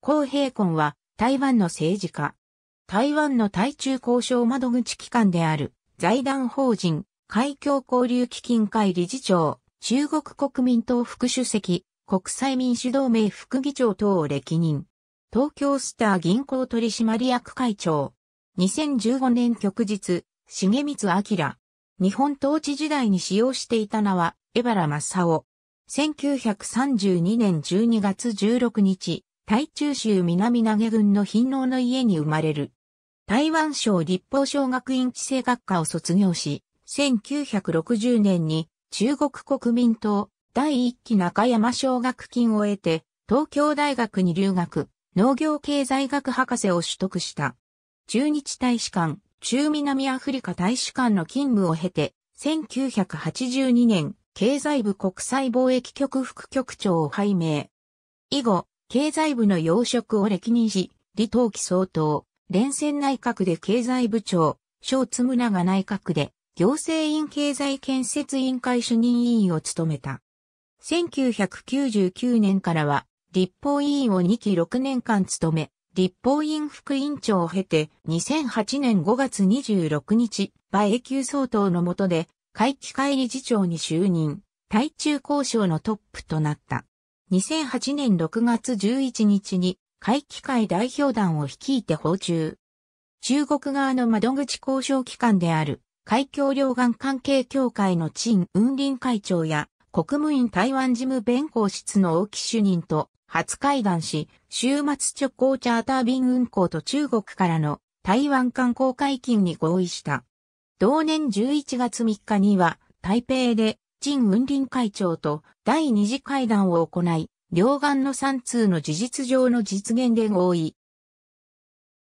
江平根は台湾の政治家。台湾の対中交渉窓口機関である財団法人海峡交流基金会理事長、中国国民党副主席、国際民主同盟副議長等を歴任。東京スター銀行取締役会長。2015年旭日、重光明。日本統治時代に使用していた名は、江原正夫。1932年12月16日、台中州南投げ郡の貧農の家に生まれる。台湾省立法小学院規制学科を卒業し、1960年に中国国民党第一期中山奨学金を得て、東京大学に留学、農業経済学博士を取得した。中日大使館、中南アフリカ大使館の勤務を経て、1982年、経済部国際貿易局副局長を拝命。以後、経済部の要職を歴任し、李登輝総統、連戦内閣で経済部長、小津村が内閣で、行政院経済建設委員会主任委員を務めた。1999年からは、立法委員を2期6年間務め、立法院副委員長を経て、2008年5月26日、馬英九総統の下で、会期会理事長に就任、対中交渉のトップとなった。2008年6月11日に会議会代表団を率いて訪中。中国側の窓口交渉機関である海峡両岸関係協会の陳雲林会長や国務院台湾事務弁公室の大木主任と初会談し、週末直行チャーター便運航と中国からの台湾観光解禁に合意した。同年11月3日には台北で陳雲林会長と第二次会談を行い、両岸の3通の事実上の実現で合意。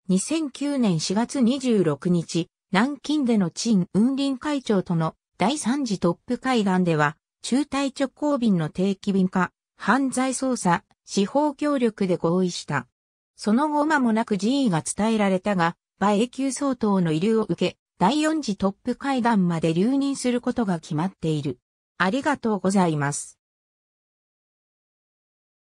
2009年4月26日、南京での陳雲林会長との第三次トップ会談では、中隊直行便の定期便化、犯罪捜査、司法協力で合意した。その後間もなく辞意が伝えられたが、馬英九総統の遺留を受け、第四次トップ会談まで留任することが決まっている。ありがとうございます。